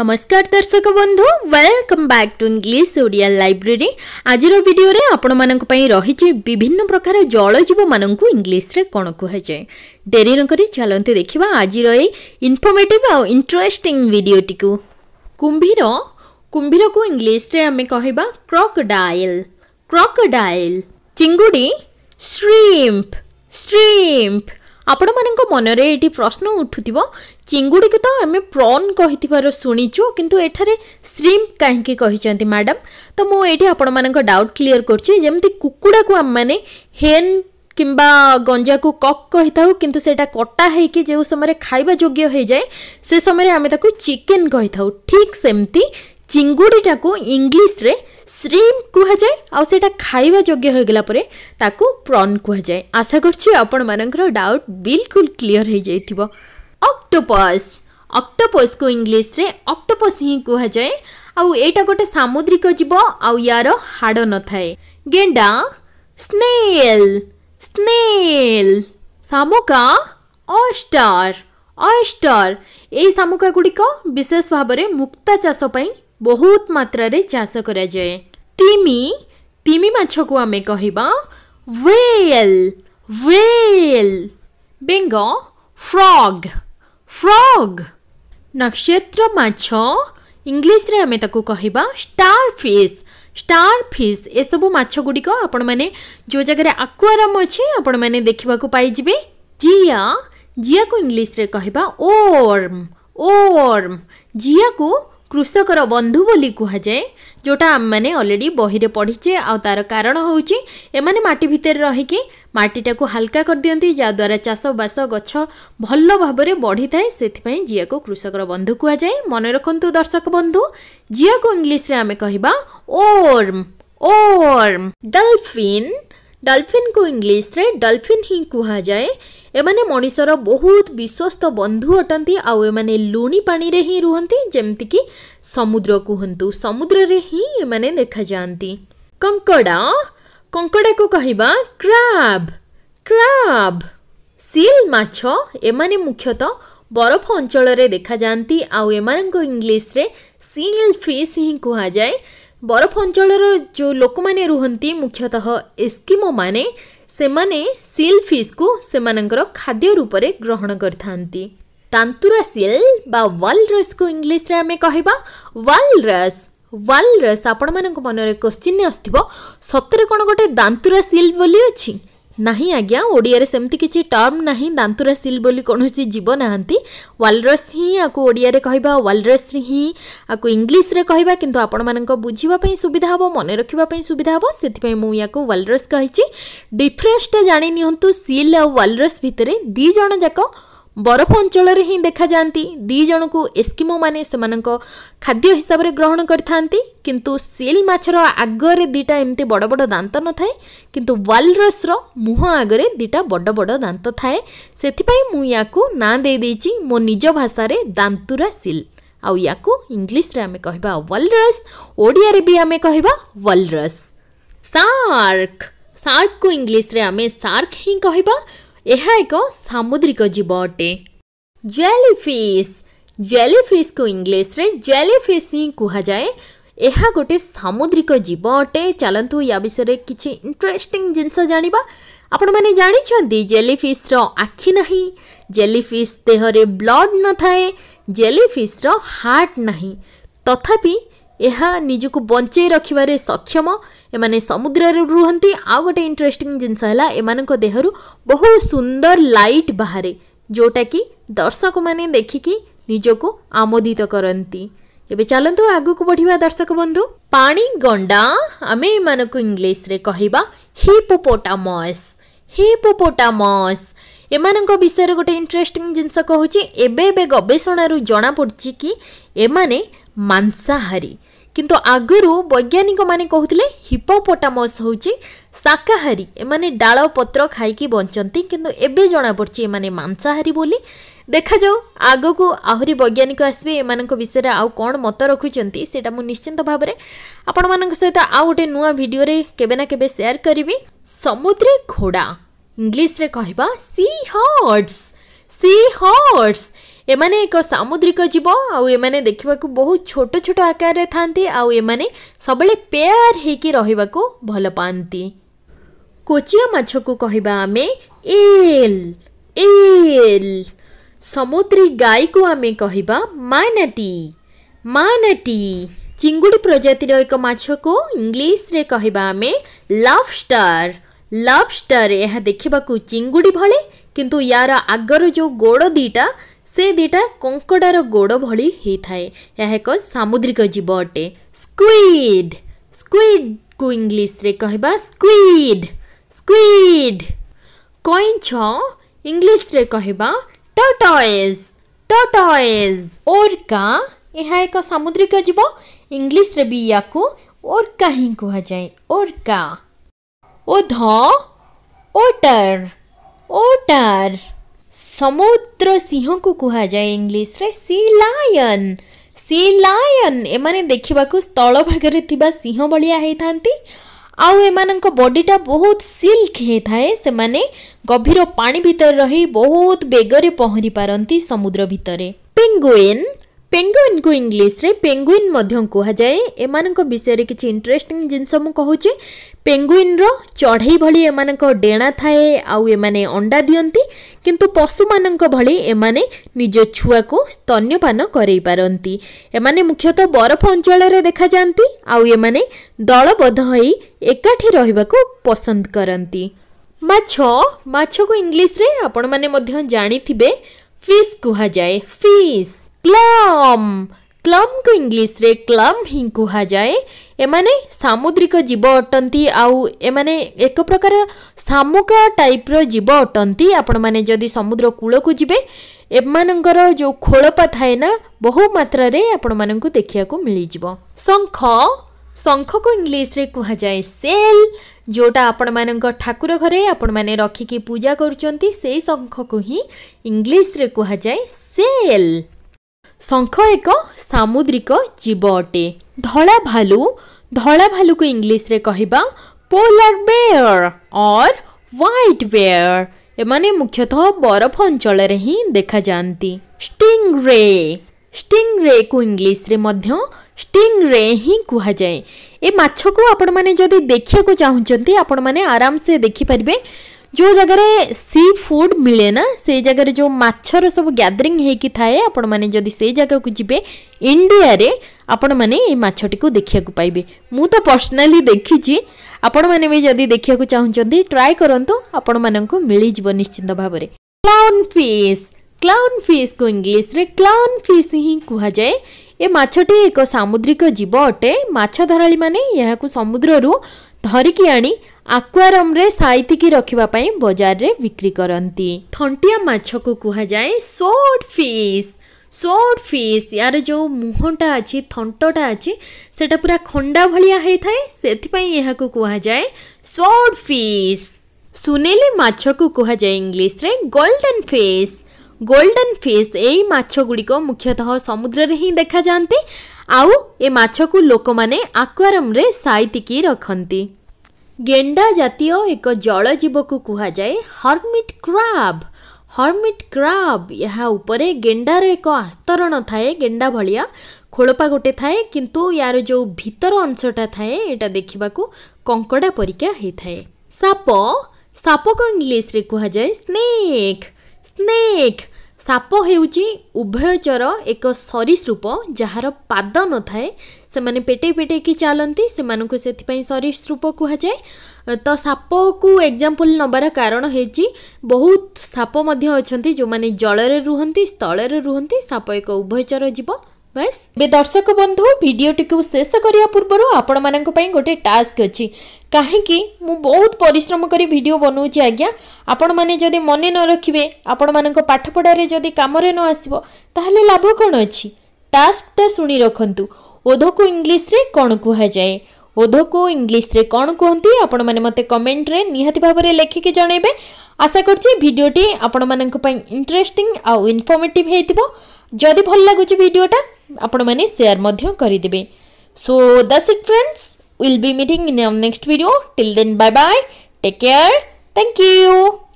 নমস্কার দর্শক বন্ধু welcome back to English Odia library আজির ভিডিওরে আপনার রয়েছে বিভিন্ন প্রকার জলজীব মানুষ ইংলিশে কোণ কুহযায় ডেরি নকরি চলতে দেখা আজির এই ইনফর্মেটিভ আন্টরেস্টিং ভিডিওটি কুম্ভীর কুম্ভীরকু ইংলিশে আমি কহবা ক্রকডাইল ক্রকডাইল চিঙ্গুড়ি শ্রিম্প শ্রিম্প ଆପଣମାନଙ୍କ ମନରେ ଏଠି ପ୍ରଶ୍ନ ଉଠୁଥିବ ଚିଙ୍ଗୁଡ଼ିକୁ ତ ଆମେ ପ୍ରନ୍ କହିଥିବାର ଶୁଣିଛୁ କିନ୍ତୁ ଏଠାରେ ଶ୍ରିମ୍ପ କାହିଁକି କହିଛନ୍ତି ମ୍ୟାଡ଼ାମ୍ ତ ମୁଁ ଏଇଠି ଆପଣମାନଙ୍କ ଡାଉଟ୍ କ୍ଲିଅର୍ କରୁଛି ଯେମିତି କୁକୁଡ଼ାକୁ ଆମେମାନେ ହେନ୍ କିମ୍ବା ଗଞ୍ଜାକୁ କକ୍ କହିଥାଉ କିନ୍ତୁ ସେଇଟା କଟା ହେଇକି ଯେଉଁ ସମୟରେ ଖାଇବା ଯୋଗ୍ୟ ହୋଇଯାଏ ସେ ସମୟରେ ଆମେ ତାକୁ ଚିକେନ୍ କହିଥାଉ ଠିକ୍ ସେମିତି ଚିଙ୍ଗୁଡ଼ିଟାକୁ ଇଂଲିଶରେ ଶ୍ରିମ୍ପ କୁହାଯାଏ ଆଉ ସେଇଟା ଖାଇବା ଯୋଗ୍ୟ ହୋଇଗଲା ପରେ ତାକୁ ପ୍ରନ୍ କୁହାଯାଏ ଆଶା କରୁଛି ଆପଣମାନଙ୍କର ଡାଉଟ୍ ବିଲକୁଲ କ୍ଲିଅର୍ ହୋଇଯାଇଥିବ ଅକ୍ଟୋପସ୍ ଅକ୍ଟୋପସ୍କୁ ଇଂଲିଶରେ ଅକ୍ଟୋପସ୍ ହିଁ କୁହାଯାଏ ଆଉ ଏଇଟା ଗୋଟେ ସାମୁଦ୍ରିକ ଜୀବ ଆଉ ୟାର ହାଡ଼ ନଥାଏ ଗେଣ୍ଡା ସ୍ନେଲ୍ ସ୍ନେଲ୍ ଶାମୁକା ଅଷ୍ଟାର ଅଏଷ୍ଟର ଏହି ଶାମୁକାଗୁଡ଼ିକ ବିଶେଷ ଭାବରେ ମୁକ୍ତା ଚାଷ ପାଇଁ ବହୁତ ମାତ୍ରାରେ ଚାଷ କରାଯାଏ ତିମି ତିମି ମାଛକୁ ଆମେ କହିବା ୱେଲ୍ ୱେଲ୍ ବେଙ୍ଗ ଫ୍ରଗ୍ ଫ୍ରଗ୍ ନକ୍ଷତ୍ର ମାଛ ଇଂଲିଶରେ ଆମେ ତାକୁ କହିବା ଷ୍ଟାର୍ ଫିସ୍ ଷ୍ଟାର୍ ଫିସ୍ ଏସବୁ ମାଛ ଗୁଡ଼ିକ ଆପଣମାନେ ଯେଉଁ ଜାଗାରେ ଆକ୍ୱାରାମ୍ ଅଛି ଆପଣମାନେ ଦେଖିବାକୁ ପାଇଯିବେ ଜିଆ ଜିଆକୁ ଇଂଲିଶରେ କହିବା ଓର୍ମ ଓର୍ମ ଜିଆକୁ କୃଷକର ବନ୍ଧୁ ବୋଲି କୁହାଯାଏ ଯେଉଁଟା ଆମମାନେ ଅଲରେଡ଼ି ବହିରେ ପଢ଼ିଛେ ଆଉ ତା'ର କାରଣ ହେଉଛି ଏମାନେ ମାଟି ଭିତରେ ରହିକି ମାଟିଟାକୁ ହାଲକା କରିଦିଅନ୍ତି ଯାହାଦ୍ୱାରା ଚାଷବାସ ଗଛ ଭଲ ଭାବରେ ବଢ଼ିଥାଏ ସେଥିପାଇଁ ଜିଆକୁ କୃଷକର ବନ୍ଧୁ କୁହାଯାଏ ମନେ ରଖନ୍ତୁ ଦର୍ଶକ ବନ୍ଧୁ ଜିଆକୁ ଇଂଲିଶରେ ଆମେ କହିବା ଓର୍ମ ଓର୍ମ ଡଲଫିନ୍ ଡଲଫିନ୍କୁ ଇଂଲିଶରେ ଡଲଫିନ୍ ହିଁ କୁହାଯାଏ ଏମାନେ ମଣିଷର ବହୁତ ବିଶ୍ୱସ୍ତ ବନ୍ଧୁ ଅଟନ୍ତି ଆଉ ଏମାନେ ଲୁଣି ପାଣିରେ ହିଁ ରୁହନ୍ତି ଯେମିତିକି ସମୁଦ୍ର କୁହନ୍ତୁ ସମୁଦ୍ରରେ ହିଁ ଏମାନେ ଦେଖାଯାଆନ୍ତି କଙ୍କଡ଼ା କଙ୍କଡ଼ାକୁ କହିବା କ୍ରାବ୍ କ୍ରାବ୍ ସିଲ୍ ମାଛ ଏମାନେ ମୁଖ୍ୟତଃ ବରଫ ଅଞ୍ଚଳରେ ଦେଖାଯାଆନ୍ତି ଆଉ ଏମାନଙ୍କ ଇଂଲିଶରେ ସିଲ୍ ଫିସ୍ ହିଁ କୁହାଯାଏ बर्फ अञ्चल जो लोक माने रहहंती मुख्यतः एस्किमो माने सेमाने सील फिश को सेमानंकर खाद्य रूपरे ग्रहण करथांती तांतुरासिल बा वाल्रस को इंग्लिश रे हमें कहबा वाल्रस वाल्रस आपण मानको मनरे क्वेश्चन ने अस्तिवो सतर कोन गटे दांतुरासिल बोली ओछि ନାହିଁ ଆଜ୍ଞା ଓଡ଼ିଆରେ ସେମିତି କିଛି ଟର୍ମ ନାହିଁ ଦାନ୍ତୁରା ସିଲ୍ ବୋଲି କୌଣସି ଜୀବ ନାହାନ୍ତି ୱାଲରସ୍ ହିଁ ଆକୁ ଓଡ଼ିଆରେ କହିବା ୱାଲରସ୍ ହିଁ ଆକୁ ଇଂଲିଶରେ କହିବା କିନ୍ତୁ ଆପଣମାନଙ୍କ ବୁଝିବା ପାଇଁ ସୁବିଧା ହେବ ମନେ ରଖିବା ପାଇଁ ସୁବିଧା ହେବ ସେଥିପାଇଁ ମୁଁ ୟାକୁ ୱାଲରସ୍ କହିଛି ଡିଫରେନ୍ସଟା ଜାଣିନିଅନ୍ତୁ ସିଲ୍ ଆଉ ୱାଲରସ୍ ଭିତରେ ଦୁଇ ଜଣ ଯାକ ବରଫ ଅଞ୍ଚଳରେ ହିଁ ଦେଖାଯାଆନ୍ତି ଦୁଇ ଜଣଙ୍କୁ ଏସ୍କିମୋମାନେ ସେମାନଙ୍କ ଖାଦ୍ୟ ହିସାବରେ ଗ୍ରହଣ କରିଥାନ୍ତି କିନ୍ତୁ ସିଲ୍ ମାଛର ଆଗରେ ଦୁଇଟା ଏମିତି ବଡ଼ ବଡ଼ ଦାନ୍ତ ନଥାଏ କିନ୍ତୁ ୱାଲରସ୍ର ମୁହଁ ଆଗରେ ଦୁଇଟା ବଡ଼ ବଡ଼ ଦାନ୍ତ ଥାଏ ସେଥିପାଇଁ ମୁଁ ୟାକୁ ନାଁ ଦେଇଦେଇଛି ମୋ ନିଜ ଭାଷାରେ ଦାନ୍ତୁରା ସିଲ୍ ଆଉ ୟାକୁ ଇଂଲିଶରେ ଆମେ କହିବା ୱାଲରସ୍ ଓଡ଼ିଆରେ ବି ଆମେ କହିବା ୱାଲରସ୍ ସାର୍କ ସାର୍କକୁ ଇଂଲିଶରେ ଆମେ ସାର୍କ ହିଁ କହିବା ଏହା ଏକ ସାମୁଦ୍ରିକ ଜୀବ ଅଟେ ଜେଲି ଫିସ୍ ଜେଲି ଫିସ୍କୁ ଇଂଲିଶରେ ଜେଲି ଫିସ୍ ହିଁ କୁହାଯାଏ ଏହା ଗୋଟେ ସାମୁଦ୍ରିକ ଜୀବ ଅଟେ ଚାଲନ୍ତୁ ୟା ବିଷୟରେ କିଛି ଇଣ୍ଟରେଷ୍ଟିଂ ଜିନିଷ ଜାଣିବା ଆପଣମାନେ ଜାଣିଛନ୍ତି ଜେଲି ଫିସ୍ର ଆଖି ନାହିଁ ଜେଲି ଫିସ୍ ଦେହରେ ବ୍ଲଡ୍ ନଥାଏ ଜେଲି ଫିସ୍ର ହାର୍ଟ ନାହିଁ ତଥାପି बञ्च रखिवारे सक्षम एमद्र रुहन् गटे इन्टरस्टिङ जिन्स होला देहरु बहु सुन्दर लट बा जोटाकि दर्शक देखि देखिक निजको आमोदित को बढ्दा दर्शक बन्धु पाणिगण्डा आमे English hippopotamus hippopotamus एमा विषय गए इन्टरेस्टिङ जिस कि ए गवेषणु जना पडु कि मांसाहारी କିନ୍ତୁ ଆଗରୁ ବୈଜ୍ଞାନିକମାନେ କହୁଥିଲେ ହିପୋପୋଟାମସ୍ ହେଉଛି ଶାକାହାରୀ ଏମାନେ ଡାଳ ପତ୍ର ଖାଇକି ବଞ୍ଚନ୍ତି କିନ୍ତୁ ଏବେ ଜଣାପଡ଼ୁଛି ଏମାନେ ମାଂସାହାରୀ ବୋଲି ଦେଖାଯାଉ ଆଗକୁ ଆହୁରି ବୈଜ୍ଞାନିକ ଆସିବେ ଏମାନଙ୍କ ବିଷୟରେ ଆଉ କ'ଣ ମତ ରଖୁଛନ୍ତି ସେଇଟା ମୁଁ ନିଶ୍ଚିନ୍ତ ଭାବରେ ଆପଣମାନଙ୍କ ସହିତ ଆଉ ଗୋଟେ ନୂଆ ଭିଡ଼ିଓରେ କେବେ ନା କେବେ ସେୟାର କରିବି ସମୁଦ୍ରୀ ଘୋଡ଼ା ଇଂଲିଶରେ କହିବା ସି ହର୍ସ ସି ହର୍ସ ଏମାନେ ଏକ ସାମୁଦ୍ରିକ ଜୀବ ଆଉ ଏମାନେ ଦେଖିବାକୁ ବହୁତ ଛୋଟ ଛୋଟ ଆକାରରେ ଥାନ୍ତି ଆଉ ଏମାନେ ସବୁବେଳେ ପେୟାର ହେଇକି ରହିବାକୁ ଭଲ ପାଆନ୍ତି କୋଚିଆ ମାଛକୁ କହିବା ଆମେ ଏଲ୍ ଏଲ୍ ସମୁଦ୍ରୀ ଗାଈକୁ ଆମେ କହିବା ମାନାଟି ମାନାଟି ଚିଙ୍ଗୁଡ଼ି ପ୍ରଜାତିର ଏକ ମାଛକୁ ଇଂଲିଶରେ କହିବା ଆମେ ଲଭଷ୍ଟାର ଲଭଷ୍ଟାର ଏହା ଦେଖିବାକୁ ଚିଙ୍ଗୁଡ଼ି ଭଳି କିନ୍ତୁ ୟାର ଆଗର ଯେଉଁ ଗୋଡ଼ ଦୁଇଟା से दुटा कंकड़ गोड़ भली एक सामुद्रिक जीव अटे स्क्ड स्क्ड को इंग्लीश्रे कह स्क्ड स्क्ड कई छ इंग्लीश्रे कह टटएज टटएज ओर्का यह एक सामुद्रिक जीव इंग्लीश्रे भी या ओर्का ही कहुए ओर्का ओध ओटर ओटर ସମୁଦ୍ର ସିଂହକୁ କୁହାଯାଏ ଇଂଲିଶରେ ସି ଲାୟନ୍ ସି ଲାୟନ୍ ଏମାନେ ଦେଖିବାକୁ ସ୍ଥଳ ଭାଗରେ ଥିବା ସିଂହ ଭଳିଆ ହେଇଥାନ୍ତି ଆଉ ଏମାନଙ୍କ ବଡ଼ିଟା ବହୁତ ସିଲ୍କ ହେଇଥାଏ ସେମାନେ ଗଭୀର ପାଣି ଭିତରେ ରହି ବହୁତ ବେଗରେ ପହଁରି ପାରନ୍ତି ସମୁଦ୍ର ଭିତରେ ପେଙ୍ଗୁଇନ୍ ପେଙ୍ଗୁଇନ୍କୁ ଇଂଲିଶରେ ପେଙ୍ଗୁଇନ୍ ମଧ୍ୟ କୁହାଯାଏ ଏମାନଙ୍କ ବିଷୟରେ କିଛି ଇଣ୍ଟରେଷ୍ଟିଂ ଜିନିଷ ମୁଁ କହୁଛି ପେଙ୍ଗୁଇନ୍ର ଚଢ଼େଇ ଭଳି ଏମାନଙ୍କ ଡେଣା ଥାଏ ଆଉ ଏମାନେ ଅଣ୍ଡା ଦିଅନ୍ତି କିନ୍ତୁ ପଶୁମାନଙ୍କ ଭଳି ଏମାନେ ନିଜ ଛୁଆକୁ ସ୍ତନ୍ୟପାନ କରେଇ ପାରନ୍ତି ଏମାନେ ମୁଖ୍ୟତଃ ବରଫ ଅଞ୍ଚଳରେ ଦେଖାଯାଆନ୍ତି ଆଉ ଏମାନେ ଦଳବଦ୍ଧ ହୋଇ ଏକାଠି ରହିବାକୁ ପସନ୍ଦ କରନ୍ତି ମାଛ ମାଛକୁ ଇଂଲିଶରେ ଆପଣମାନେ ମଧ୍ୟ ଜାଣିଥିବେ ଫିସ୍ କୁହାଯାଏ ଫିସ୍ କ୍ଲମ୍ କ୍ଲମ୍ଙ୍କୁ ଇଂଲିଶରେ କ୍ଲମ୍ ହିଁ କୁହାଯାଏ ଏମାନେ ସାମୁଦ୍ରିକ ଜୀବ ଅଟନ୍ତି ଆଉ ଏମାନେ ଏକ ପ୍ରକାର ଶାମୁକା ଟାଇପ୍ର ଜୀବ ଅଟନ୍ତି ଆପଣମାନେ ଯଦି ସମୁଦ୍ର କୂଳକୁ ଯିବେ ଏମାନଙ୍କର ଯେଉଁ ଖୋଳପା ଥାଏ ନା ବହୁ ମାତ୍ରାରେ ଆପଣମାନଙ୍କୁ ଦେଖିବାକୁ ମିଳିଯିବ ଶଙ୍ଖ ଶଙ୍ଖକୁ ଇଂଲିଶରେ କୁହାଯାଏ ସେଲ୍ ଯେଉଁଟା ଆପଣମାନଙ୍କ ଠାକୁର ଘରେ ଆପଣମାନେ ରଖିକି ପୂଜା କରୁଛନ୍ତି ସେଇ ଶଙ୍ଖକୁ ହିଁ ଇଂଲିଶରେ କୁହାଯାଏ ସେଲ୍ ଶଙ୍ଖ ଏକ ସାମୁଦ୍ରିକ ଜୀବ ଅଟେ ଧଳା ଭାଲୁ ଧଳା ଭାଲୁକୁ ଇଂଲିଶରେ କହିବା polar bear or white bear ଏମାନେ ମୁଖ୍ୟତଃ ବରଫ ଅଞ୍ଚଳରେ ହିଁ ଦେଖାଯାଆନ୍ତି ଷ୍ଟିଙ୍ଗ ରେ ଷ୍ଟିଙ୍ଗ ରେକୁ ଇଂଲିଶରେ ମଧ୍ୟ ଷ୍ଟିଙ୍ଗ ରେ ହିଁ କୁହାଯାଏ ଏ ମାଛକୁ ଆପଣମାନେ ଯଦି ଦେଖିବାକୁ ଚାହୁଁଛନ୍ତି ଆପଣମାନେ ଆରାମସେ ଦେଖିପାରିବେ जो जगह सी फुड मिले ना से जगह जो मछर सब ग्यादरींग आपण से जगह को जी इंडिया आपण मैंने मछटी को देखा पाइबे मु तो पर्सनाली देखी आपण मैंने भी जदि देखा चाहूँ ट्राए करूँ आपण मानक मिलजि निश्चिंत भाव क्लाउन फिश क्लाउन फिश को इंग्लीश क्लाउन फिश ही जाए ये मछटी एक सामुद्रिक जीव अटे मछधरा मैंने समुद्र रू धरिकी आनी आकुआरम सैत रखापी बजार रे बिक्री करती थी मछक कहुए सोट फिश सोट फिश यार जो मुहटा अच्छे थंटटा अच्छी से पूरा खंडा भाया से कहुए सोट फिश सुनेली मछक कहुए इंग्लीश्रे गोल्डन फिश गोल्डन फिश यही मछगुड़ी मुख्यतः समुद्र में ही देखा जाती आउ ए लोक मैंने आकुआरम सैत रखती गेंडा जतियों एक जलजीव को कहुए हर्मिट क्राब हर्मिट क्राब यहाँ गेंडार एक आस्तरण थाए गेंडा भाया खोलपा गोटे थाए कि यार जो भितर अंशटा थाए यहाँ देखा कंकड़ा परीक्षा होता है साप साप को इंग्लीश कहुए स्नेक स्नेक साप हो उभयचर एक सरीसूप जार पाद न थाए ସେମାନେ ପେଟେଇ ପେଟେଇକି ଚାଲନ୍ତି ସେମାନଙ୍କୁ ସେଥିପାଇଁ ସରୀସୃପ କୁହାଯାଏ ତ ସାପକୁ ଏକ୍ଜାମ୍ପଲ୍ ନେବାର କାରଣ ହେଉଛି ବହୁତ ସାପ ମଧ୍ୟ ଅଛନ୍ତି ଯେଉଁମାନେ ଜଳରେ ରୁହନ୍ତି ସ୍ଥଳରେ ରୁହନ୍ତି ସାପ ଏକ ଉଭୟଚର ଯିବ ବାସ୍ ଏବେ ଦର୍ଶକ ବନ୍ଧୁ ଭିଡ଼ିଓଟିକୁ ଶେଷ କରିବା ପୂର୍ବରୁ ଆପଣମାନଙ୍କ ପାଇଁ ଗୋଟେ ଟାସ୍କ ଅଛି କାହିଁକି ମୁଁ ବହୁତ ପରିଶ୍ରମ କରି ଭିଡ଼ିଓ ବନାଉଛି ଆଜ୍ଞା ଆପଣମାନେ ଯଦି ମନେ ନ ରଖିବେ ଆପଣମାନଙ୍କ ପାଠପଢ଼ାରେ ଯଦି କାମରେ ନ ଆସିବ ତାହେଲେ ଲାଭ କ'ଣ ଅଛି ଟାସ୍କଟା ଶୁଣି ରଖନ୍ତୁ ଓଧକୁ ଇଂଲିଶରେ କ'ଣ କୁହାଯାଏ ଓଧକୁ ଇଂଲିଶରେ କ'ଣ କୁହନ୍ତି ଆପଣମାନେ ମୋତେ କମେଣ୍ଟରେ ନିହାତି ଭାବରେ ଲେଖିକି ଜଣାଇବେ ଆଶା କରୁଛି ଭିଡ଼ିଓଟି ଆପଣମାନଙ୍କ ପାଇଁ ଇଣ୍ଟରେଷ୍ଟିଂ ଆଉ ଇନଫର୍ମେଟିଭ୍ ହେଇଥିବ ଯଦି ଭଲ ଲାଗୁଛି ଭିଡ଼ିଓଟା ଆପଣମାନେ ସେୟାର ମଧ୍ୟ କରିଦେବେ so that's it friends will be meeting in next video till then bye bye take care thank you